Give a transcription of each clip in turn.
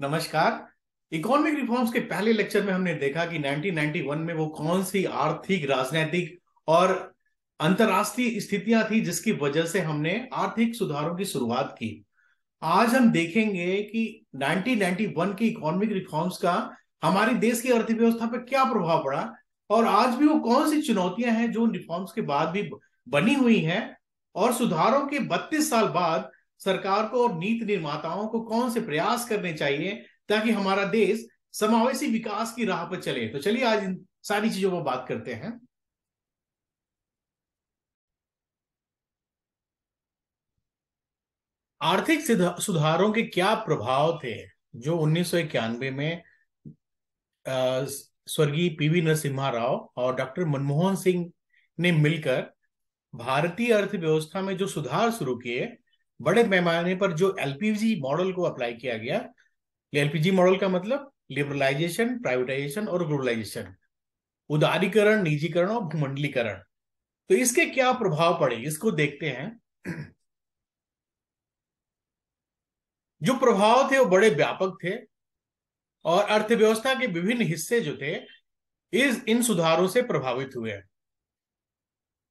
नमस्कार economic reforms के पहले लेक्चर में हमने देखा कि 1991 में वो कौन सी आर्थिक राजनीतिक और अंतरराष्ट्रीय स्थितियां थी जिसकी वजह से हमने आर्थिक सुधारों की शुरुआत की आज हम देखेंगे कि 1991 के इकोनॉमिक रिफॉर्म्स का हमारे देश की अर्थव्यवस्था पर क्या प्रभाव पड़ा और आज भी वो कौन सी चुनौतियां हैं जो रिफॉर्म्स के बाद भी बनी हुई हैं और सुधारों के 32 साल बाद सरकार को और नीति निर्माताओं को कौन से प्रयास करने चाहिए ताकि हमारा देश समावेशी विकास की राह पर चले तो चलिए आज इन सारी चीजों पर बात करते हैं आर्थिक सुधारों के क्या प्रभाव थे जो उन्नीस में स्वर्गीय पीवी नरसिम्हा राव और डॉक्टर मनमोहन सिंह ने मिलकर भारतीय अर्थव्यवस्था में जो सुधार शुरू किए बड़े पैमाने पर जो एलपीजी मॉडल को अप्लाई किया गया एलपीजी मॉडल का मतलब लिबरलाइजेशन प्राइवेटाइजेशन और ग्लोबलाइजेशन उदारीकरण निजीकरण और भूमंडलीकरण तो इसके क्या प्रभाव पड़े इसको देखते हैं जो प्रभाव थे वो बड़े व्यापक थे और अर्थव्यवस्था के विभिन्न हिस्से जो थे इस इन सुधारों से प्रभावित हुए हैं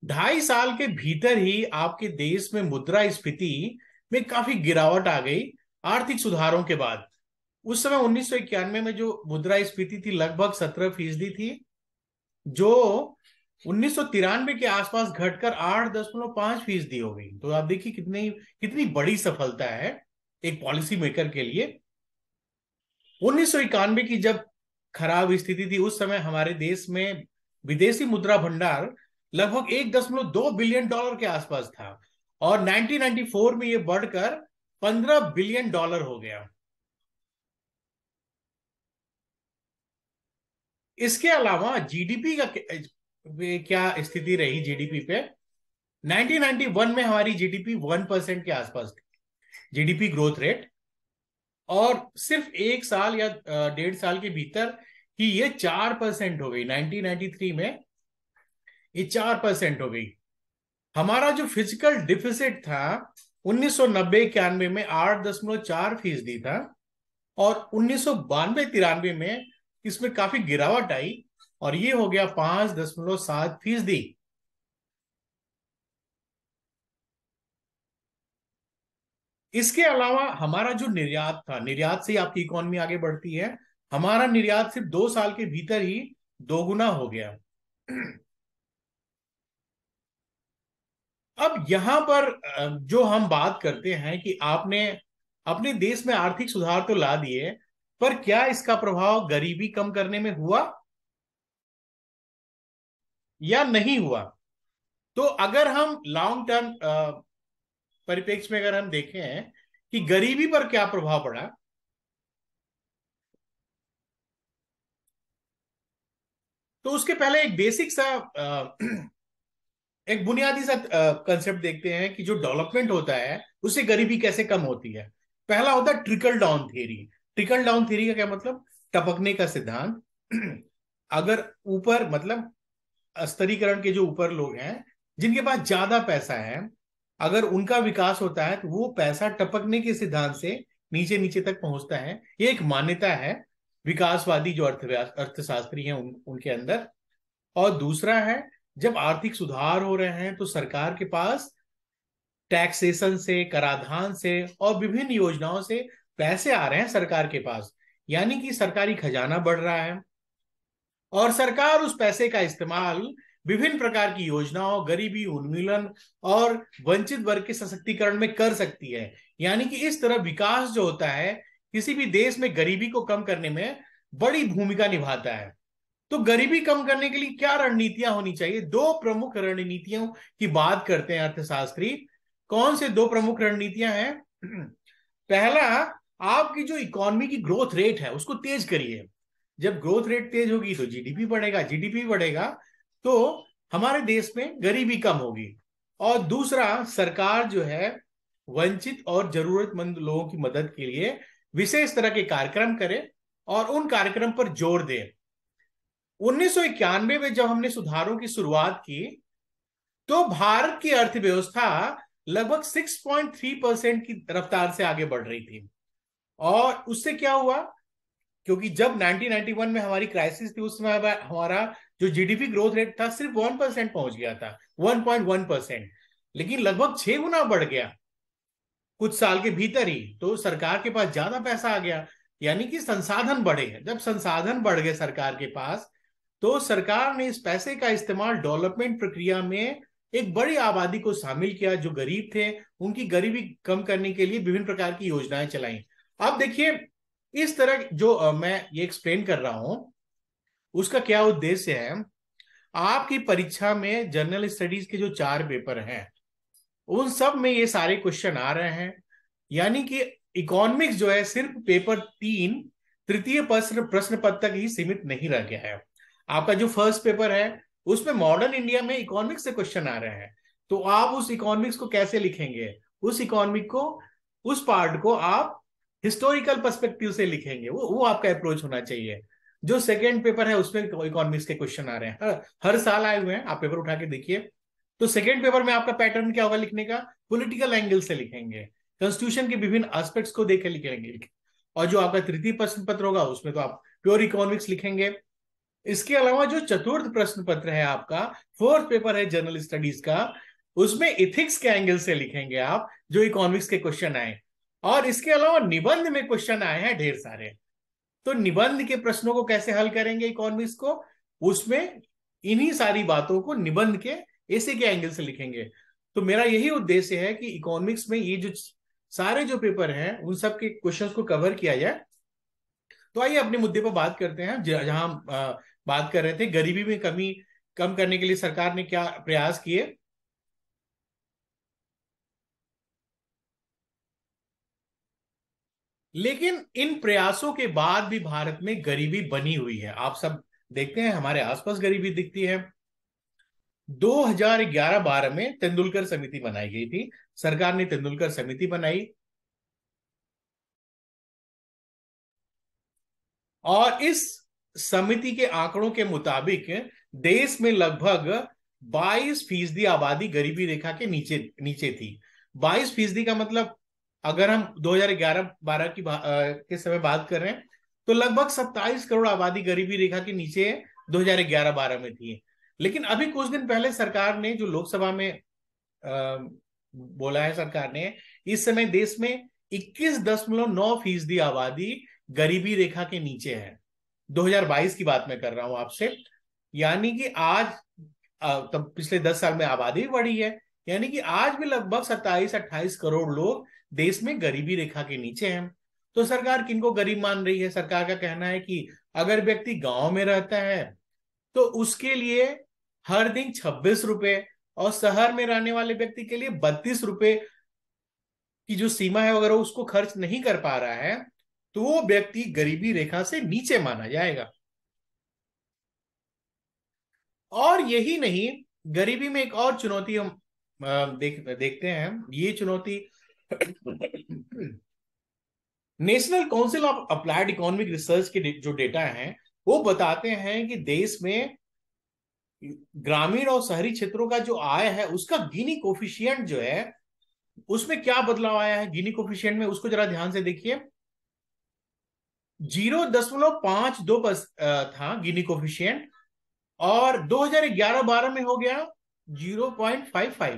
ढाई साल के भीतर ही आपके देश में मुद्रा स्फीति में काफी गिरावट आ गई आर्थिक सुधारों के बाद उस समय उन्नीस में जो मुद्रा स्फीति थी लगभग सत्रह फीसदी थी जो उन्नीस के आसपास घटकर आठ दशमलव पांच फीसदी हो गई तो आप देखिए कितनी कितनी बड़ी सफलता है एक पॉलिसी मेकर के लिए उन्नीस की जब खराब स्थिति थी उस समय हमारे देश में विदेशी मुद्रा भंडार लगभग एक दशमलव दो बिलियन डॉलर के आसपास था और 1994 में यह बढ़कर 15 बिलियन डॉलर हो गया इसके अलावा जीडीपी का क्या स्थिति रही जीडीपी पे 1991 में हमारी जीडीपी वन परसेंट के आसपास थी जीडीपी ग्रोथ रेट और सिर्फ एक साल या डेढ़ साल के भीतर ही ये चार परसेंट हो गई 1993 में ये चार परसेंट हो गई हमारा जो फिजिकल डिफिसिट था उन्नीस सौ नब्बे इक्यानवे में आठ दशमलव चार फीसदी था और उन्नीस सौ बानवे तिरानवे में इसमें काफी गिरावट आई और ये हो गया पांच दशमलव सात फीसदी इसके अलावा हमारा जो निर्यात था निर्यात से आपकी इकोनॉमी आगे बढ़ती है हमारा निर्यात सिर्फ दो साल के भीतर ही दोगुना हो गया अब यहां पर जो हम बात करते हैं कि आपने अपने देश में आर्थिक सुधार तो ला दिए पर क्या इसका प्रभाव गरीबी कम करने में हुआ या नहीं हुआ तो अगर हम लॉन्ग टर्म परिप्रेक्ष्य में अगर हम देखें कि गरीबी पर क्या प्रभाव पड़ा तो उसके पहले एक बेसिक सा एक बुनियादी सा कंसेप्ट देखते हैं कि जो डेवलपमेंट होता है उससे गरीबी कैसे कम होती है पहला होता है trickle down theory trickle down theory का क्या मतलब टपकने का सिद्धांत अगर ऊपर मतलब स्तरीकरण के जो ऊपर लोग हैं जिनके पास ज्यादा पैसा है अगर उनका विकास होता है तो वो पैसा टपकने के सिद्धांत से नीचे नीचे तक पहुंचता है ये एक मान्यता है विकासवादी जो अर्थ अर्थशास्त्री हैं उन, उनके अंदर और दूसरा है जब आर्थिक सुधार हो रहे हैं तो सरकार के पास टैक्सेशन से कराधान से और विभिन्न योजनाओं से पैसे आ रहे हैं सरकार के पास यानी कि सरकारी खजाना बढ़ रहा है और सरकार उस पैसे का इस्तेमाल विभिन्न प्रकार की योजनाओं गरीबी उन्मूलन और वंचित वर्ग के सशक्तिकरण में कर सकती है यानी कि इस तरह विकास जो होता है किसी भी देश में गरीबी को कम करने में बड़ी भूमिका निभाता है तो गरीबी कम करने के लिए क्या रणनीतियां होनी चाहिए दो प्रमुख रणनीतियों की बात करते हैं अर्थशास्त्री कौन से दो प्रमुख रणनीतियां हैं पहला आपकी जो इकोनॉमी की ग्रोथ रेट है उसको तेज करिए जब ग्रोथ रेट तेज होगी तो जीडीपी बढ़ेगा जीडीपी बढ़ेगा तो हमारे देश में गरीबी कम होगी और दूसरा सरकार जो है वंचित और जरूरतमंद लोगों की मदद के लिए विशेष तरह के कार्यक्रम करे और उन कार्यक्रम पर जोर दे उन्नीस में जब हमने सुधारों की शुरुआत की तो भारत की अर्थव्यवस्था लगभग 6.3 परसेंट की रफ्तार से आगे बढ़ रही थी और उससे क्या हुआ क्योंकि जब 1991 में हमारी क्राइसिस थी उस समय हमारा जो जीडीपी ग्रोथ रेट था सिर्फ वन परसेंट पहुंच गया था 1.1 परसेंट लेकिन लगभग छह गुना बढ़ गया कुछ साल के भीतर ही तो सरकार के पास ज्यादा पैसा आ गया यानी कि संसाधन बढ़े जब संसाधन बढ़ गए सरकार के पास तो सरकार ने इस पैसे का इस्तेमाल डेवलपमेंट प्रक्रिया में एक बड़ी आबादी को शामिल किया जो गरीब थे उनकी गरीबी कम करने के लिए विभिन्न प्रकार की योजनाएं चलाई अब देखिए इस तरह जो मैं ये एक्सप्लेन कर रहा हूं उसका क्या उद्देश्य है आपकी परीक्षा में जनरल स्टडीज के जो चार पेपर हैं उन सब में ये सारे क्वेश्चन आ रहे हैं यानी कि इकोनॉमिक्स जो है सिर्फ पेपर तीन तृतीय प्रश्न प्रश्न पद तक ही सीमित नहीं रह गया है आपका जो फर्स्ट पेपर है उसमें मॉडर्न इंडिया में इकोनॉमिक्स से क्वेश्चन आ रहे हैं तो आप उस इकोनॉमिक्स को कैसे लिखेंगे उस इकोनॉमिक को उस पार्ट को आप हिस्टोरिकल पर्सपेक्टिव से लिखेंगे वो वो आपका अप्रोच होना चाहिए जो सेकेंड पेपर है उसमें इकोनॉमिक्स के क्वेश्चन आ रहे हैं हर, हर साल आए हुए हैं आप पेपर उठा के देखिए तो सेकेंड पेपर में आपका पैटर्न क्या होगा लिखने का पोलिटिकल एंगल से लिखेंगे कॉन्स्टिट्यूशन के विभिन्न एस्पेक्ट्स को देख के लिखेंगे और जो आपका तृतीय प्रश्न पत्र होगा उसमें तो आप प्योर इकोनॉमिक्स लिखेंगे इसके अलावा जो चतुर्थ प्रश्न पत्र है आपका फोर्थ पेपर है जनरल स्टडीज का उसमें इथिक्स के एंगल से लिखेंगे आप जो इकोनॉमिक्स के क्वेश्चन आए और इसके अलावा निबंध में क्वेश्चन आए हैं ढेर सारे तो निबंध के प्रश्नों को कैसे हल करेंगे इकोनॉमिक्स को उसमें इन्हीं सारी बातों को निबंध के ऐसे के एंगल से लिखेंगे तो मेरा यही उद्देश्य है कि इकोनॉमिक्स में ये जो सारे जो पेपर हैं उन सब के क्वेश्चंस को कवर किया जाए तो आइए अपने मुद्दे पर बात करते हैं जहां बात कर रहे थे गरीबी में कमी कम करने के लिए सरकार ने क्या प्रयास किए लेकिन इन प्रयासों के बाद भी भारत में गरीबी बनी हुई है आप सब देखते हैं हमारे आसपास गरीबी दिखती है 2011-12 में तेंदुलकर समिति बनाई गई थी सरकार ने तेंदुलकर समिति बनाई और इस समिति के आंकड़ों के मुताबिक देश में लगभग 22 फीसदी आबादी गरीबी रेखा के नीचे नीचे थी 22 फीसदी का मतलब अगर हम 2011-12 की के समय बात कर रहे हैं तो लगभग 27 करोड़ आबादी गरीबी रेखा के नीचे 2011-12 में थी लेकिन अभी कुछ दिन पहले सरकार ने जो लोकसभा में आ, बोला है सरकार ने इस समय देश में इक्कीस दशमलव नौ फीसदी आबादी गरीबी रेखा के नीचे है 2022 की बात मैं कर रहा हूं आपसे यानी कि आज तब पिछले दस साल में आबादी बढ़ी है यानी कि आज भी लगभग सत्ताईस अट्ठाईस करोड़ लोग देश में गरीबी रेखा के नीचे हैं तो सरकार किनको गरीब मान रही है सरकार का कहना है कि अगर व्यक्ति गांव में रहता है तो उसके लिए हर दिन छब्बीस रुपए और शहर में रहने वाले व्यक्ति के लिए बत्तीस रुपए की जो सीमा है अगर उसको खर्च नहीं कर पा रहा है तो वो व्यक्ति गरीबी रेखा से नीचे माना जाएगा और यही नहीं गरीबी में एक और चुनौती हम देख देखते हैं ये चुनौती National Council of Applied Economic Research के जो डेटा है वो बताते हैं कि देश में ग्रामीण और शहरी क्षेत्रों का जो आय है उसका गिनी कोफिशियंट जो है उसमें क्या बदलाव आया है गिनी कोफिशियंट में उसको जरा ध्यान से देखिए जीरो दशमलव पांच दो बस था गिनी कोफिशियंट और 2011-12 में हो गया 0.55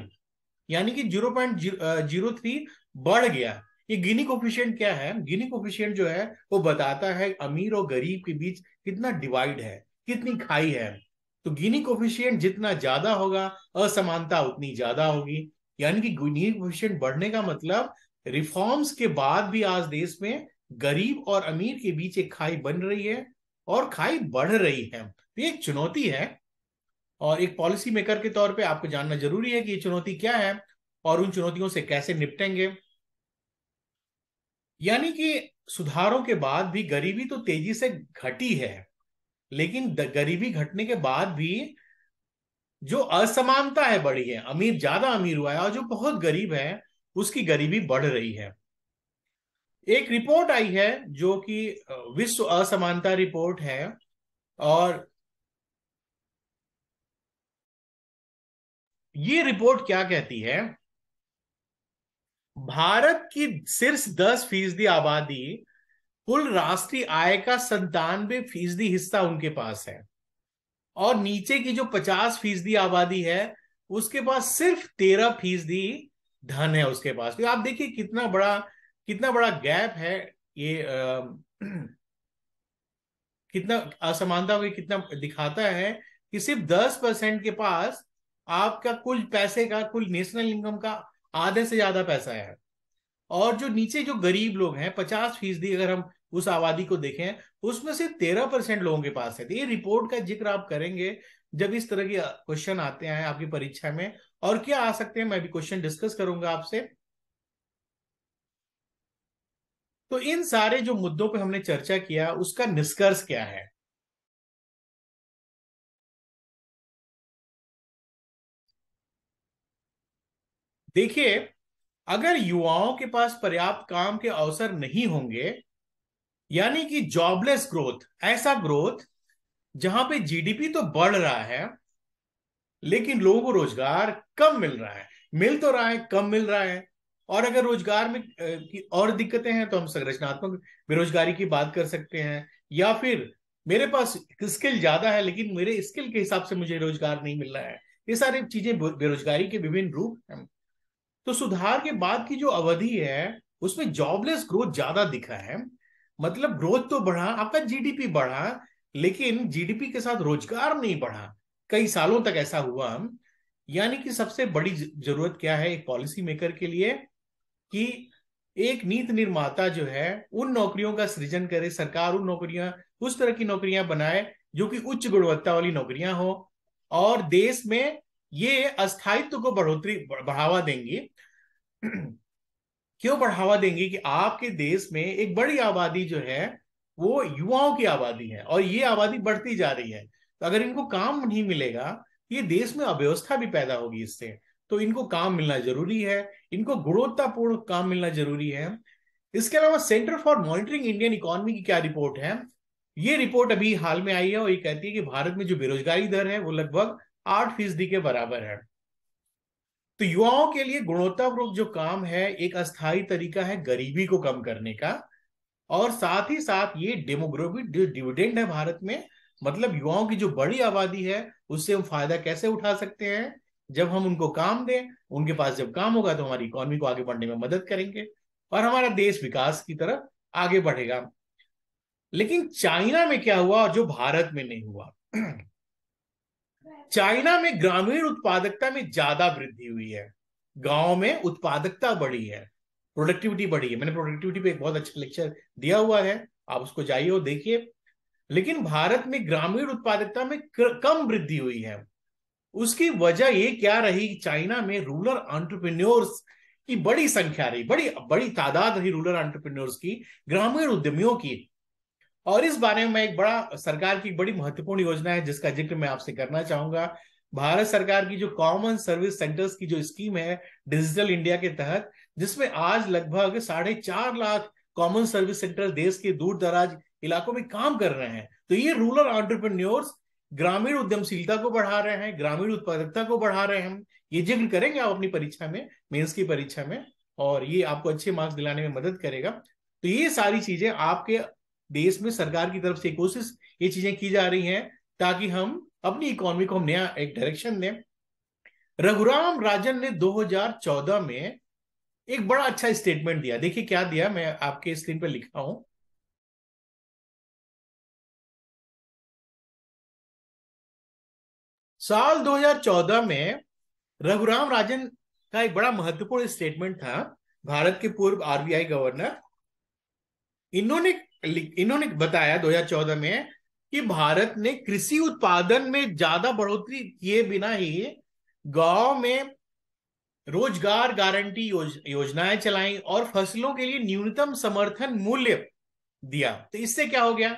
यानी कि 0.03 बढ़ गया ये गिनी कोफिशियंट क्या है गिनी कोफिशियंट जो है वो बताता है अमीर और गरीब के बीच कितना डिवाइड है कितनी खाई है तो गिनी कोफिशियंट जितना ज्यादा होगा असमानता उतनी ज्यादा होगी यानी कि गिनी कोफिशियंट बढ़ने का मतलब रिफॉर्म्स के बाद भी आज देश में गरीब और अमीर के बीच एक खाई बन रही है और खाई बढ़ रही है तो ये एक चुनौती है और एक पॉलिसी मेकर के तौर पे आपको जानना जरूरी है कि ये चुनौती क्या है और उन चुनौतियों से कैसे निपटेंगे यानी कि सुधारों के बाद भी गरीबी तो तेजी से घटी है लेकिन गरीबी घटने के बाद भी जो असमानता है बढ़ी है अमीर ज्यादा अमीर हुआ है और जो बहुत गरीब है उसकी गरीबी बढ़ रही है एक रिपोर्ट आई है जो कि विश्व असमानता रिपोर्ट है और ये रिपोर्ट क्या कहती है भारत की सिर्फ दस फीसदी आबादी कुल राष्ट्रीय आय का संतानवे फीसदी हिस्सा उनके पास है और नीचे की जो पचास फीसदी आबादी है उसके पास सिर्फ तेरह फीसदी धन है उसके पास तो आप देखिए कितना बड़ा कितना बड़ा गैप है ये आ, कितना असमानता में कितना दिखाता है कि सिर्फ दस परसेंट के पास आपका कुल पैसे का कुल नेशनल इनकम का आधे से ज्यादा पैसा है और जो नीचे जो गरीब लोग हैं पचास फीसदी अगर हम उस आबादी को देखें उसमें से तेरह परसेंट लोगों के पास है तो ये रिपोर्ट का जिक्र आप करेंगे जब इस तरह के क्वेश्चन आते हैं आपकी परीक्षा में और क्या आ सकते हैं मैं भी क्वेश्चन डिस्कस करूंगा आपसे तो इन सारे जो मुद्दों पे हमने चर्चा किया उसका निष्कर्ष क्या है देखिए अगर युवाओं के पास पर्याप्त काम के अवसर नहीं होंगे यानी कि जॉबलेस ग्रोथ ऐसा ग्रोथ जहां पे जीडीपी तो बढ़ रहा है लेकिन लोगों को रोजगार कम मिल रहा है मिल तो रहा है कम मिल रहा है और अगर रोजगार में की और दिक्कतें हैं तो हम संरचनात्मक बेरोजगारी की बात कर सकते हैं या फिर मेरे पास स्किल ज्यादा है लेकिन मेरे स्किल के हिसाब से मुझे रोजगार नहीं मिल रहा है ये सारी चीजें बेरोजगारी के विभिन्न रूप हैं तो सुधार के बाद की जो अवधि है उसमें जॉबलेस ग्रोथ ज्यादा दिखा है मतलब ग्रोथ तो बढ़ा आपका जीडीपी बढ़ा लेकिन जीडीपी के साथ रोजगार नहीं बढ़ा कई सालों तक ऐसा हुआ यानी कि सबसे बड़ी जरूरत क्या है एक पॉलिसी मेकर के लिए कि एक नीति निर्माता जो है उन नौकरियों का सृजन करे सरकार उन नौकरियां उस तरह की नौकरियां बनाए जो कि उच्च गुणवत्ता वाली नौकरियां हो और देश में ये अस्थायित्व को बढ़ोतरी बढ़ावा देंगी क्यों बढ़ावा देंगे कि आपके देश में एक बड़ी आबादी जो है वो युवाओं की आबादी है और ये आबादी बढ़ती जा रही है तो अगर इनको काम नहीं मिलेगा ये देश में अव्यवस्था भी पैदा होगी इससे तो इनको काम मिलना जरूरी है इनको गुणवत्तापूर्ण काम मिलना जरूरी है इसके अलावा Centre for Monitoring Indian Economy की क्या रिपोर्ट है ये रिपोर्ट अभी हाल में आई है और ये कहती है कि भारत में जो बेरोजगारी दर है वो लगभग आठ फीसदी के बराबर है तो युवाओं के लिए गुणवत्तापूर्वक जो काम है एक अस्थायी तरीका है गरीबी को कम करने का और साथ ही साथ ये डेमोग्राफिक डिविडेंड है भारत में मतलब युवाओं की जो बड़ी आबादी है उससे हम फायदा कैसे उठा सकते हैं जब हम उनको काम दें उनके पास जब काम होगा तो हमारी इकोनॉमी को आगे बढ़ने में मदद करेंगे और हमारा देश विकास की तरफ आगे बढ़ेगा लेकिन चाइना में क्या हुआ और जो भारत में नहीं हुआ चाइना में ग्रामीण उत्पादकता में ज्यादा वृद्धि हुई है गांव में उत्पादकता बढ़ी है प्रोडक्टिविटी बढ़ी है मैंने प्रोडक्टिविटी पे एक बहुत अच्छा लेक्चर दिया हुआ है आप उसको जाइए और देखिए लेकिन भारत में ग्रामीण उत्पादकता में कम वृद्धि हुई है उसकी वजह ये क्या रही चाइना में रूरल ऑन्टरप्रन्योर्स की बड़ी संख्या रही बड़ी बड़ी तादाद रही रूरल ऑन्टरप्रन्योर्स की ग्रामीण उद्यमियों की और इस बारे में एक बड़ा सरकार की बड़ी महत्वपूर्ण योजना है जिसका जिक्र मैं आपसे करना चाहूंगा भारत सरकार की जो कॉमन सर्विस सेंटर्स की जो स्कीम है डिजिटल इंडिया के तहत जिसमें आज लगभग साढ़े चार लाख कॉमन सर्विस सेंटर देश के दूर दराज इलाकों में काम कर रहे हैं तो ये रूरल ऑन्टरप्रन्योर्स ग्रामीण उद्यमशीलता को बढ़ा रहे हैं ग्रामीण उत्पादकता को बढ़ा रहे हैं ये जिक्र करेंगे आप अपनी परीक्षा में मेंस की परीक्षा में और ये आपको अच्छे मार्क्स दिलाने में मदद करेगा तो ये सारी चीजें आपके देश में सरकार की तरफ से कोशिश ये चीजें की जा रही हैं ताकि हम अपनी इकोनॉमी को हम नया एक डायरेक्शन दें रघुराम राजन ने 2014 में एक बड़ा अच्छा स्टेटमेंट दिया देखिए क्या दिया मैं आपके स्क्रीन पर लिखा हूं साल 2014 में रघुराम राजन का एक बड़ा महत्वपूर्ण स्टेटमेंट था भारत के पूर्व आरबीआई गवर्नर इन्होंने इन्होंने बताया 2014 में कि भारत ने कृषि उत्पादन में ज्यादा बढ़ोतरी किए बिना ही गांव में रोजगार गारंटी योज, योजनाएं चलाई और फसलों के लिए न्यूनतम समर्थन मूल्य दिया तो इससे क्या हो गया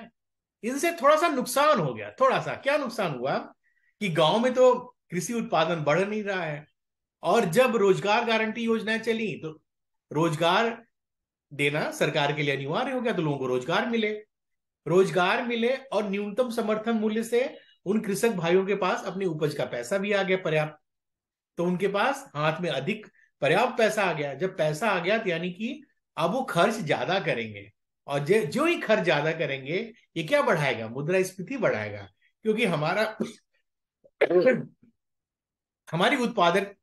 इनसे थोड़ा सा नुकसान हो गया थोड़ा सा क्या नुकसान हुआ कि गांव में तो कृषि उत्पादन बढ़ नहीं रहा है और जब रोजगार गारंटी योजनाएं चली तो रोजगार देना सरकार के लिए अनिवार्य हो गया तो लोगों को रोजगार मिले रोजगार मिले और न्यूनतम समर्थन मूल्य से उन कृषक भाइयों के पास अपनी उपज का पैसा भी आ गया पर्याप्त तो उनके पास हाथ में अधिक पर्याप्त पैसा आ गया जब पैसा आ गया तो यानी कि अब वो खर्च ज्यादा करेंगे और जो ही खर्च ज्यादा करेंगे ये क्या बढ़ाएगा मुद्रा स्पीति बढ़ाएगा क्योंकि हमारा हमारी उत्पादक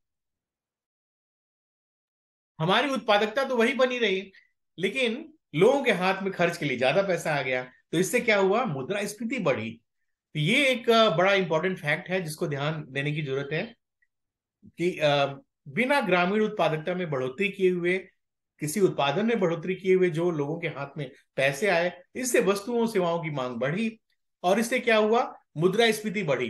हमारी उत्पादकता तो वही बनी रही लेकिन लोगों के हाथ में खर्च के लिए ज्यादा पैसा आ गया तो इससे क्या हुआ मुद्रा स्फीति बढ़ी तो ये एक बड़ा इंपॉर्टेंट फैक्ट है जिसको ध्यान देने की जरूरत है कि बिना ग्रामीण उत्पादकता में बढ़ोतरी किए हुए किसी उत्पादन में बढ़ोतरी किए हुए जो लोगों के हाथ में पैसे आए इससे वस्तुओं सेवाओं की मांग बढ़ी और इससे क्या हुआ मुद्रास्फीति बढ़ी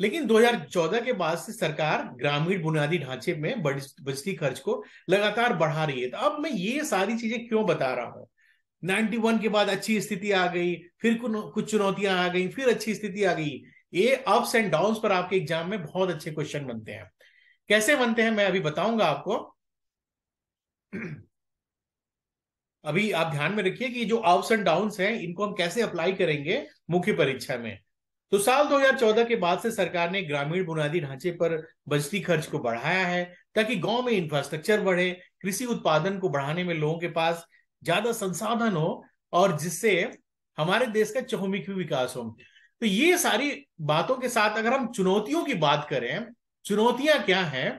लेकिन 2014 के बाद से सरकार ग्रामीण बुनियादी ढांचे में बजटी खर्च को लगातार बढ़ा रही है तो अब मैं ये सारी चीजें क्यों बता रहा हूं 91 के बाद अच्छी स्थिति आ गई फिर कुछ चुनौतियां आ गई फिर अच्छी स्थिति आ गई ये अप्स एंड डाउन पर आपके एग्जाम में बहुत अच्छे क्वेश्चन बनते हैं कैसे बनते हैं मैं अभी बताऊंगा आपको अभी आप ध्यान में रखिए कि जो अप्स एंड डाउन हैं इनको हम कैसे अप्लाई करेंगे मुख्य परीक्षा में तो साल 2014 के बाद से सरकार ने ग्रामीण बुनियादी ढांचे पर बजती खर्च को बढ़ाया है ताकि गांव में इंफ्रास्ट्रक्चर बढ़े कृषि उत्पादन को बढ़ाने में लोगों के पास ज्यादा संसाधन हो और जिससे हमारे देश का चहुमुखी विकास हो तो ये सारी बातों के साथ अगर हम चुनौतियों की बात करें चुनौतियां क्या हैं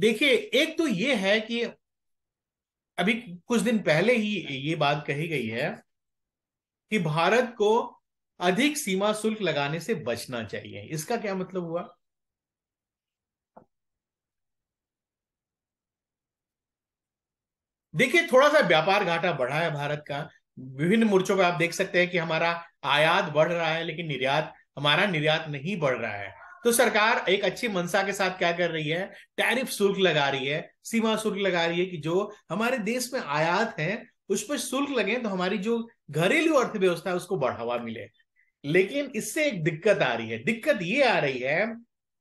देखिए एक तो ये है कि अभी कुछ दिन पहले ही ये बात कही गई है कि भारत को अधिक सीमा शुल्क लगाने से बचना चाहिए इसका क्या मतलब हुआ देखिए थोड़ा सा व्यापार घाटा बढ़ा है भारत का विभिन्न मोर्चों पर आप देख सकते हैं कि हमारा आयात बढ़ रहा है लेकिन निर्यात हमारा निर्यात नहीं बढ़ रहा है तो सरकार एक अच्छी मंशा के साथ क्या कर रही है टैरिफ शुल्क लगा रही है सीमा शुल्क लगा रही है कि जो हमारे देश में आयात है उस पर शुल्क लगे तो हमारी जो घरेलू अर्थव्यवस्था है उसको बढ़ावा मिले लेकिन इससे एक दिक्कत आ रही है दिक्कत ये आ रही है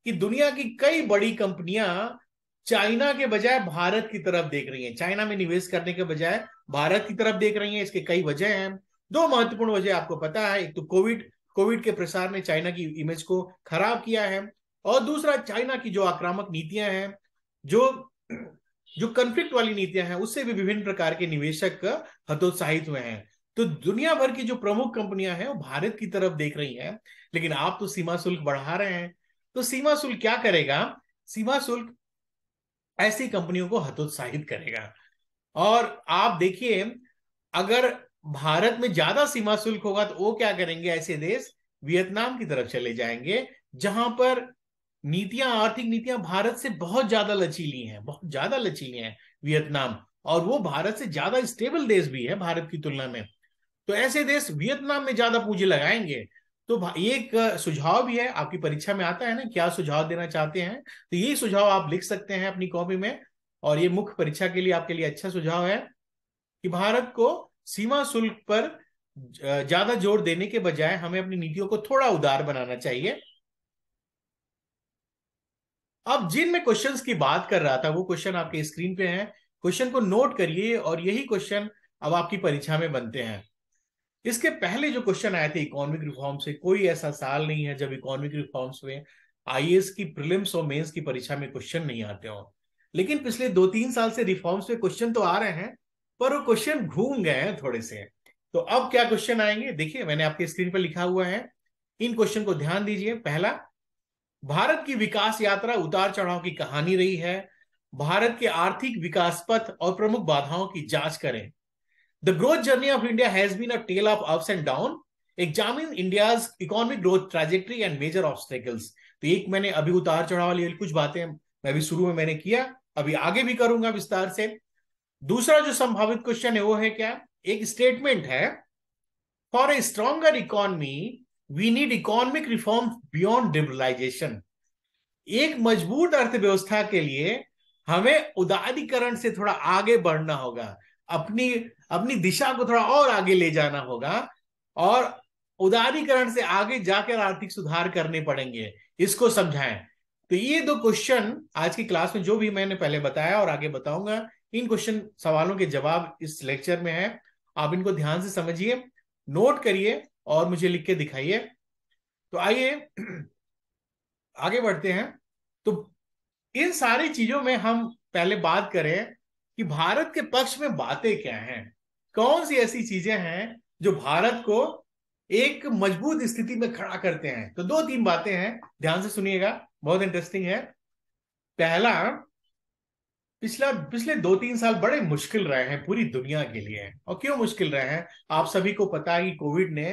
कि दुनिया की कई बड़ी कंपनियां चाइना के बजाय भारत की तरफ देख रही हैं चाइना में निवेश करने के बजाय भारत की तरफ देख रही हैं इसके कई वजह हैं दो महत्वपूर्ण वजह आपको पता है एक तो कोविड कोविड के प्रसार ने चाइना की इमेज को खराब किया है और दूसरा चाइना की जो आक्रामक नीतियां हैं जो जो कंफ्लिक्ट वाली नीतियां हैं उससे भी विभिन्न प्रकार के निवेशक हतोत्साहित हुए हैं तो दुनिया भर की जो प्रमुख कंपनियां हैं वो भारत की तरफ देख रही हैं लेकिन आप तो सीमा शुल्क बढ़ा रहे हैं तो सीमा शुल्क क्या करेगा सीमा शुल्क ऐसी कंपनियों को हतोत्साहित करेगा और आप देखिए अगर भारत में ज्यादा सीमा शुल्क होगा तो वो क्या करेंगे ऐसे देश वियतनाम की तरफ चले जाएंगे जहां पर नीतियां आर्थिक नीतियां भारत से बहुत ज्यादा लचीली हैं बहुत ज्यादा लचीली हैं वियतनाम और वो भारत से ज्यादा स्टेबल देश भी है भारत की तुलना में तो ऐसे देश वियतनाम में ज्यादा पूंजी लगाएंगे तो ये एक सुझाव भी है आपकी परीक्षा में आता है ना क्या सुझाव देना चाहते हैं तो यही सुझाव आप लिख सकते हैं अपनी कॉपी में और ये मुख्य परीक्षा के लिए आपके लिए अच्छा सुझाव है कि भारत को सीमा शुल्क पर ज्यादा जोर देने के बजाय हमें अपनी नीतियों को थोड़ा उदार बनाना चाहिए अब जिन मैं क्वेश्चन की बात कर रहा था वो क्वेश्चन आपके स्क्रीन पे है क्वेश्चन को नोट करिए और यही क्वेश्चन अब आपकी परीक्षा में बनते हैं इसके पहले जो क्वेश्चन आए थे इकोनॉमिक रिफॉर्म से कोई ऐसा साल नहीं है जब इकोनॉमिक रिफॉर्म्स में आई की प्रिलिम्स और मेंस की परीक्षा में क्वेश्चन नहीं आते हो लेकिन पिछले दो तीन साल से रिफॉर्म्स पे क्वेश्चन तो आ रहे हैं पर वो क्वेश्चन घूम गए हैं थोड़े से तो अब क्या क्वेश्चन आएंगे देखिए मैंने आपके स्क्रीन पर लिखा हुआ है इन क्वेश्चन को ध्यान दीजिए पहला भारत की विकास यात्रा उतार चढ़ाव की कहानी रही है भारत के आर्थिक विकास पथ और प्रमुख बाधाओं की जांच करें the growth journey of India has been a tale of ups and down examine India economic growth trajectory and major obstacles तो एक मैंने अभी उतार चढ़ाव वाली कुछ बातें मैं भी शुरू में मैंने किया अभी आगे भी करूंगा विस्तार से दूसरा जो संभावित क्वेश्चन है वो है क्या एक स्टेटमेंट है for a stronger economy we need economic reform beyond liberalisation एक मजबूत अर्थव्यवस्था के लिए हमें उदारीकरण से थोड़ा आगे बढ़ना होगा अपनी अपनी दिशा को थोड़ा और आगे ले जाना होगा और उदारीकरण से आगे जाकर आर्थिक सुधार करने पड़ेंगे इसको समझाएं तो ये दो क्वेश्चन आज की क्लास में जो भी मैंने पहले बताया और आगे बताऊंगा इन क्वेश्चन सवालों के जवाब इस लेक्चर में है आप इनको ध्यान से समझिए नोट करिए और मुझे लिख के दिखाइए तो आइए आगे बढ़ते हैं तो इन सारी चीजों में हम पहले बात करें कि भारत के पक्ष में बातें क्या हैं कौन सी ऐसी चीजें हैं जो भारत को एक मजबूत स्थिति में खड़ा करते हैं तो दो तीन बातें हैं ध्यान से सुनिएगा बहुत इंटरेस्टिंग है पहला पिछला पिछले दो तीन साल बड़े मुश्किल रहे हैं पूरी दुनिया के लिए और क्यों मुश्किल रहे हैं आप सभी को पता है कि कोविड ने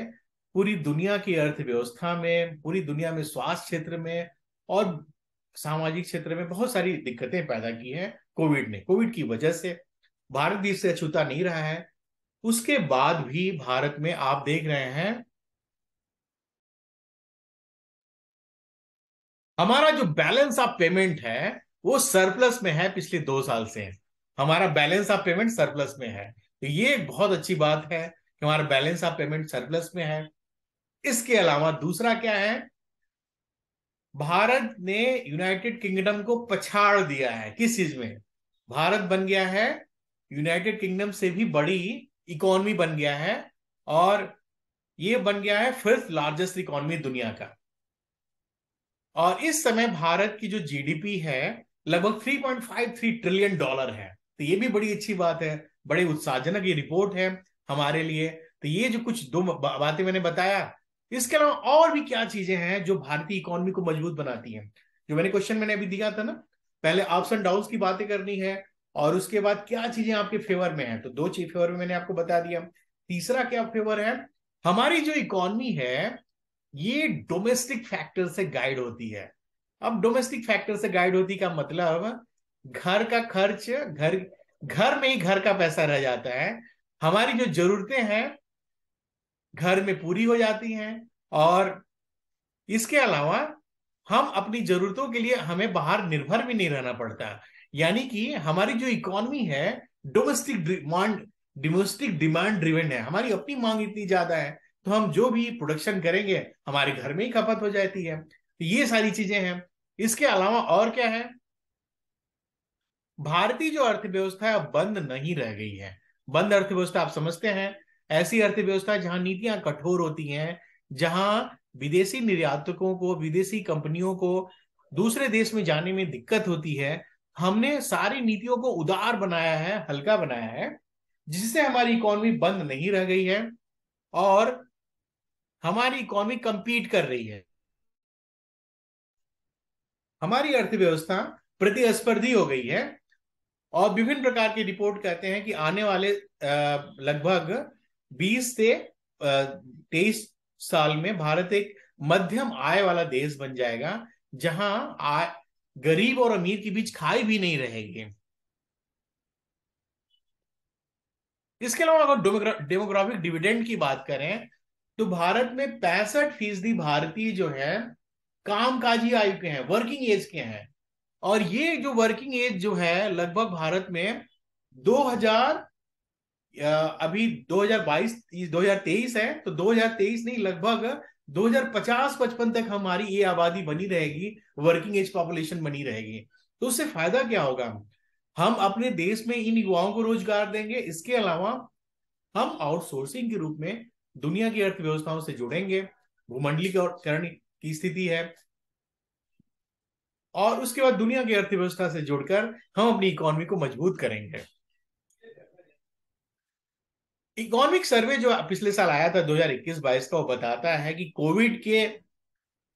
पूरी दुनिया की अर्थव्यवस्था में पूरी दुनिया में स्वास्थ्य क्षेत्र में और सामाजिक क्षेत्र में बहुत सारी दिक्कतें पैदा की हैं कोविड ने कोविड की वजह से भारत भी इससे अछूता नहीं रहा है उसके बाद भी भारत में आप देख रहे हैं हमारा जो बैलेंस ऑफ पेमेंट है वो सरप्लस में है पिछले दो साल से हमारा बैलेंस ऑफ पेमेंट सरप्लस में है तो ये एक बहुत अच्छी बात है कि हमारा बैलेंस ऑफ पेमेंट सरप्लस में है इसके अलावा दूसरा क्या है भारत ने यूनाइटेड किंगडम को पछाड़ दिया है किस चीज में भारत बन गया है यूनाइटेड किंगडम से भी बड़ी इकोनॉमी बन गया है और ये बन गया है फिफ्थ लार्जेस्ट इकोनॉमी दुनिया का और इस समय भारत की जो जीडीपी है लगभग 3.53 ट्रिलियन डॉलर है तो ये भी बड़ी अच्छी बात है बड़े उत्साहजनक ये रिपोर्ट है हमारे लिए तो ये जो कुछ दो बातें मैंने बताया इसके अलावा और भी क्या चीजें हैं जो भारतीय इकोनॉमी को मजबूत बनाती हैं जो मैंने क्वेश्चन मैंने अभी दिया था ना पहले अप्स एंड डाउन की बातें करनी है और उसके बाद क्या चीजें आपके फेवर में है तो दो चीज फेवर में मैंने आपको बता दिया तीसरा क्या फेवर है हमारी जो इकोनॉमी है ये डोमेस्टिक फैक्टर से गाइड होती है अब डोमेस्टिक फैक्टर से गाइड होती का मतलब घर का खर्च घर घर में ही घर का पैसा रह जाता है हमारी जो जरूरतें हैं घर में पूरी हो जाती हैं और इसके अलावा हम अपनी जरूरतों के लिए हमें बाहर निर्भर भी नहीं रहना पड़ता यानी कि हमारी जो इकोनॉमी है domestic demand domestic demand driven है हमारी अपनी मांग इतनी ज्यादा है तो हम जो भी प्रोडक्शन करेंगे हमारे घर में ही खपत हो जाती है तो ये सारी चीजें हैं इसके अलावा और क्या है भारतीय जो अर्थव्यवस्था है बंद नहीं रह गई है बंद अर्थव्यवस्था आप समझते हैं ऐसी अर्थव्यवस्था जहां नीतियां कठोर होती हैं जहां विदेशी निर्यातकों को विदेशी कंपनियों को दूसरे देश में जाने में दिक्कत होती है हमने सारी नीतियों को उदार बनाया है हल्का बनाया है जिससे हमारी इकोनॉमी बंद नहीं रह गई है और हमारी इकोनॉमी कंपीट कर रही है हमारी अर्थव्यवस्था प्रतिस्पर्धी हो गई है और विभिन्न प्रकार की रिपोर्ट कहते हैं कि आने वाले लगभग 20 से 23 साल में भारत एक मध्यम आय वाला देश बन जाएगा जहां आ, गरीब और अमीर के बीच खाई भी नहीं रहेगी इसके अलावा अगर डेमोग्राफिक डिविडेंड की बात करें तो भारत में पैंसठ फीसदी भारतीय जो है कामकाजी आयु के हैं वर्किंग एज के हैं और ये जो वर्किंग एज जो है लगभग भारत में 2000 अभी 2022 2023 है तो 2023 नहीं लगभग 2050-55 तक हमारी ये आबादी बनी रहेगी वर्किंग एज पॉपुलेशन बनी रहेगी तो उससे फायदा क्या होगा हम अपने देश में इन युवाओं को रोजगार देंगे इसके अलावा हम आउटसोर्सिंग के रूप में दुनिया की अर्थव्यवस्थाओं से जुड़ेंगे भूमंडलीकरण की स्थिति है और उसके बाद दुनिया की अर्थव्यवस्था से जुड़कर हम अपनी इकोनॉमी को मजबूत करेंगे इकोनॉमिक सर्वे जो पिछले साल आया था 2021-22 का वो बताता है कि कोविड के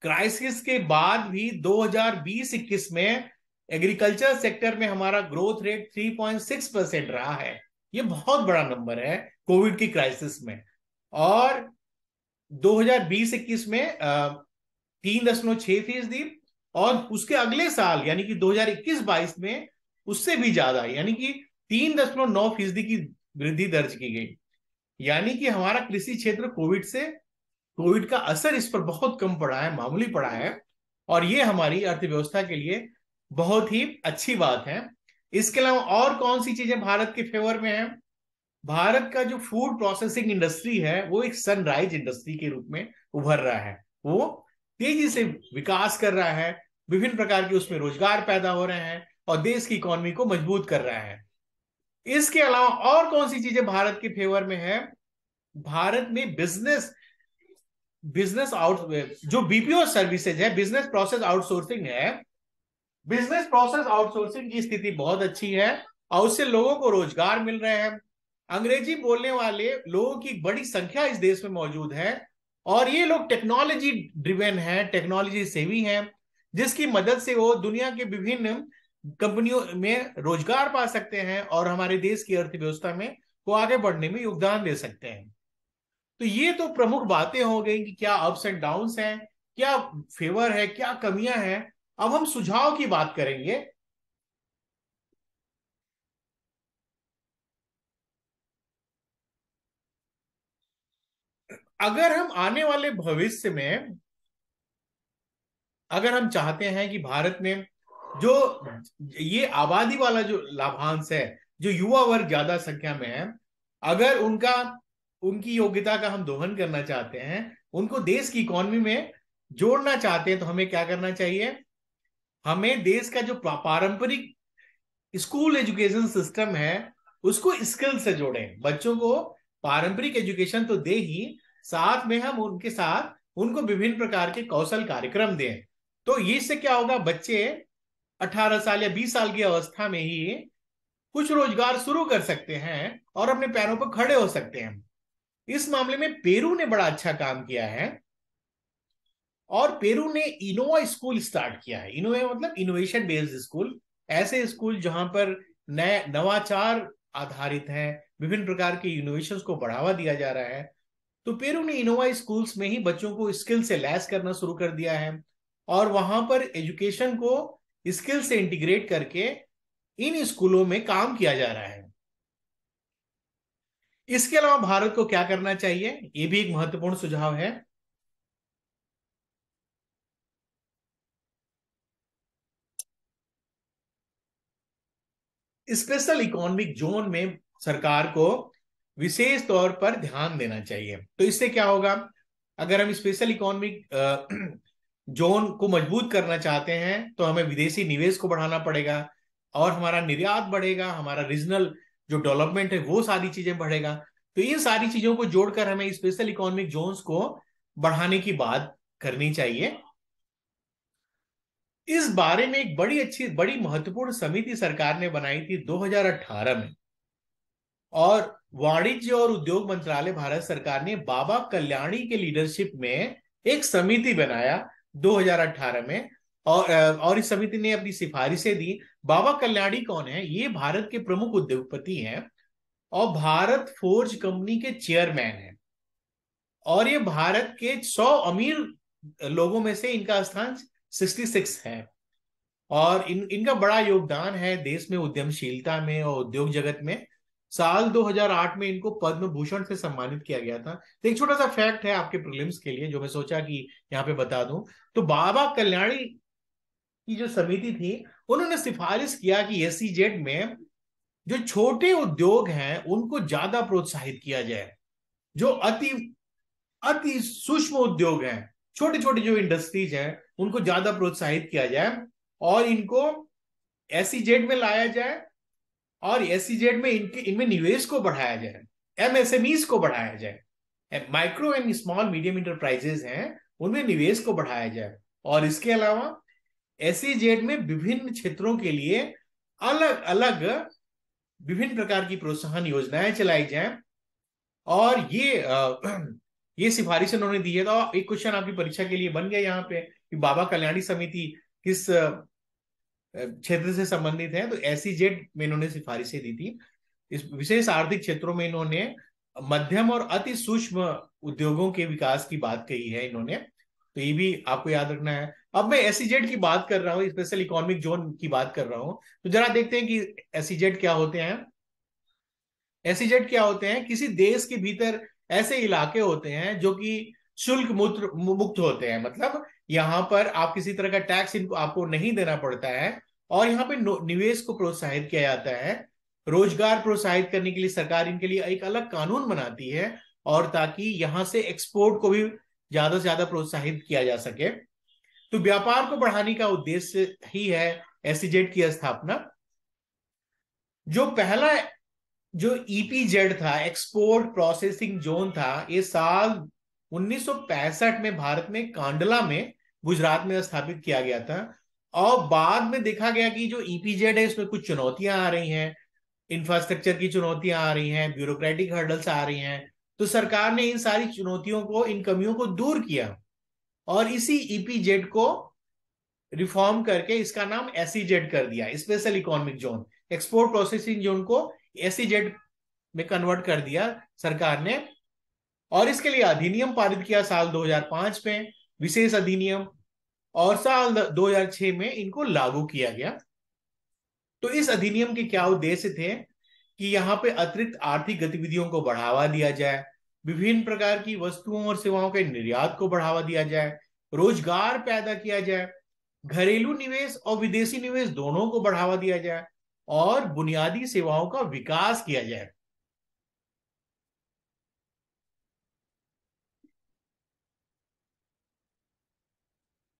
क्राइसिस के बाद भी 2020-21 में एग्रीकल्चर सेक्टर में हमारा ग्रोथ रेट 3.6 परसेंट रहा है ये बहुत बड़ा नंबर है कोविड की क्राइसिस में और 2020-21 में तीन दशमलव छह फीसदी और उसके अगले साल यानी कि 2021-22 में उससे भी ज्यादा यानी कि तीन दशमलव नौ फीसदी की वृद्धि दर्ज की गई यानी कि हमारा कृषि क्षेत्र कोविड से कोविड का असर इस पर बहुत कम पड़ा है मामूली पड़ा है और ये हमारी अर्थव्यवस्था के लिए बहुत ही अच्छी बात है इसके अलावा और कौन सी चीजें भारत के फेवर में है भारत का जो फूड प्रोसेसिंग इंडस्ट्री है वो एक सनराइज इंडस्ट्री के रूप में उभर रहा है वो तेजी से विकास कर रहा है विभिन्न प्रकार के उसमें रोजगार पैदा हो रहे हैं और देश की इकोनॉमी को मजबूत कर रहा है इसके अलावा और कौन सी चीजें भारत के फेवर में है भारत में बिजनेस बिजनेस आउट जो बीपीओ सर्विसेज है बिजनेस प्रोसेस आउटसोर्सिंग है बिजनेस प्रोसेस आउटसोर्सिंग की स्थिति बहुत अच्छी है और उससे लोगों को रोजगार मिल रहे हैं अंग्रेजी बोलने वाले लोगों की बड़ी संख्या इस देश में मौजूद है और ये लोग टेक्नोलॉजी ड्रिवेन है टेक्नोलॉजी सेवी है जिसकी मदद से वो दुनिया के विभिन्न कंपनियों में रोजगार पा सकते हैं और हमारे देश की अर्थव्यवस्था में को आगे बढ़ने में योगदान दे सकते हैं तो ये तो प्रमुख बातें हो गई कि क्या अप्स एंड डाउन हैं क्या फेवर है क्या कमियां हैं अब हम सुझाव की बात करेंगे अगर हम आने वाले भविष्य में अगर हम चाहते हैं कि भारत में जो ये आबादी वाला जो लाभांश है जो युवा वर्ग ज्यादा संख्या में है अगर उनका उनकी योग्यता का हम दोहन करना चाहते हैं उनको देश की इकोनॉमी में जोड़ना चाहते हैं तो हमें क्या करना चाहिए हमें देश का जो पारंपरिक स्कूल एजुकेशन सिस्टम है उसको स्किल से जोड़ें बच्चों को पारंपरिक एजुकेशन तो दे ही साथ में हम उनके साथ उनको विभिन्न प्रकार के कौशल कार्यक्रम दें तो इससे क्या होगा बच्चे 18 साल या 20 साल की अवस्था में ही कुछ रोजगार शुरू कर सकते हैं और अपने पैरों पर खड़े हो सकते हैं इस मामले में पेरू ने बड़ा अच्छा काम किया है और पेरू ने इनोवा स्कूल स्टार्ट किया है इनोवा मतलब इनोवेशन बेस्ड स्कूल ऐसे स्कूल जहां पर नए नवाचार आधारित हैं विभिन्न प्रकार के इनोवेशन को बढ़ावा दिया जा रहा है तो पेरू ने इनोवा स्कूल्स में ही बच्चों को स्किल से लैस करना शुरू कर दिया है और वहां पर एजुकेशन को स्किल से इंटीग्रेट करके इन स्कूलों में काम किया जा रहा है इसके अलावा भारत को क्या करना चाहिए यह भी एक महत्वपूर्ण सुझाव है स्पेशल इकोनॉमिक जोन में सरकार को विशेष तौर पर ध्यान देना चाहिए तो इससे क्या होगा अगर हम स्पेशल इकोनॉमिक जोन को मजबूत करना चाहते हैं तो हमें विदेशी निवेश को बढ़ाना पड़ेगा और हमारा निर्यात बढ़ेगा हमारा रीजनल जो डेवलपमेंट है वो सारी चीजें बढ़ेगा तो इन सारी चीजों को जोड़कर हमें स्पेशल इकोनॉमिक जोन को बढ़ाने की बात करनी चाहिए इस बारे में एक बड़ी अच्छी बड़ी महत्वपूर्ण समिति सरकार ने बनाई थी 2018 में और वाणिज्य और उद्योग मंत्रालय भारत सरकार ने बाबा कल्याणी के लीडरशिप में एक समिति बनाया 2018 में और और इस समिति ने अपनी सिफारिशें दी बाबा कल्याणी कौन है ये भारत के प्रमुख उद्योगपति हैं और भारत फोर्ज कंपनी के चेयरमैन हैं और ये भारत के 100 अमीर लोगों में से इनका स्थान 66 है और इन इनका बड़ा योगदान है देश में उद्यमशीलता में और उद्योग जगत में साल 2008 में इनको पद्म भूषण से सम्मानित किया गया था तो एक छोटा सा फैक्ट है आपके प्रिलिम्स के लिए जो मैं सोचा कि यहाँ पे बता दूं तो बाबा कल्याणी की जो समिति थी उन्होंने सिफारिश किया कि एस में जो छोटे उद्योग हैं उनको ज्यादा प्रोत्साहित किया जाए जो अति अति सूक्ष्म उद्योग हैं छोटे छोटे जो इंडस्ट्रीज हैं उनको ज्यादा प्रोत्साहित किया जाए और इनको एसी जेड में लाया जाए और एस e में इनके इनमें निवेश को बढ़ाया जाए एमएसएमईज को बढ़ाया जाए micro and small medium enterprises हैं उनमें निवेश को बढ़ाया जाए और इसके अलावा एस e में विभिन्न क्षेत्रों के लिए अलग अलग विभिन्न प्रकार की प्रोत्साहन योजनाएं चलाई जाए और ये ये सिफारिश उन्होंने दी है तो एक क्वेश्चन आपकी परीक्षा के लिए बन गया यहाँ पे कि बाबा कल्याणी समिति किस क्षेत्र से संबंधित है तो ऐसी जेड में इन्होंने सिफारिशें दी थी इस विशेष आर्थिक क्षेत्रों में इन्होंने मध्यम और अति सूक्ष्म उद्योगों के विकास की बात कही है इन्होंने तो ये भी आपको याद रखना है अब मैं एसीजेड की बात कर रहा हूँ स्पेशल इकोनॉमिक जोन की बात कर रहा हूँ तो जरा देखते हैं कि एसीजेड क्या होते हैं एसीजेड क्या होते हैं किसी देश के भीतर ऐसे इलाके होते हैं जो कि शुल्क मुक्त होते हैं मतलब यहाँ पर आप किसी तरह का टैक्स आपको नहीं देना पड़ता है और यहाँ पे निवेश को प्रोत्साहित किया जाता है रोजगार प्रोत्साहित करने के लिए सरकार इनके लिए एक अलग कानून बनाती है और ताकि यहां से एक्सपोर्ट को भी ज्यादा से ज्यादा प्रोत्साहित किया जा सके तो व्यापार को बढ़ाने का उद्देश्य ही है एससीजेड e की स्थापना जो पहला जो ईपीजेड e था एक्सपोर्ट प्रोसेसिंग जोन था ये साल 1965 में भारत में कांडला में गुजरात में स्थापित किया गया था और बाद में देखा गया कि जो ईपीजेड e है इसमें कुछ चुनौतियां आ रही हैं इंफ्रास्ट्रक्चर की चुनौतियां आ रही हैं ब्यूरोक्रेटिक हर्डल्स आ रही हैं तो सरकार ने इन सारी चुनौतियों को इन कमियों को दूर किया और इसी ईपीजेड e को रिफॉर्म करके इसका नाम एसीजेड e कर दिया special economic zone export processing zone को एसीजेड में कन्वर्ट कर दिया सरकार ने और इसके लिए अधिनियम पारित किया साल 2005 में विशेष अधिनियम और साल 2006 में इनको लागू किया गया तो इस अधिनियम के क्या उद्देश्य थे कि यहाँ पे अतिरिक्त आर्थिक गतिविधियों को बढ़ावा दिया जाए विभिन्न प्रकार की वस्तुओं और सेवाओं के निर्यात को बढ़ावा दिया जाए रोजगार पैदा किया जाए घरेलू निवेश और विदेशी निवेश दोनों को बढ़ावा दिया जाए और बुनियादी सेवाओं का विकास किया जाए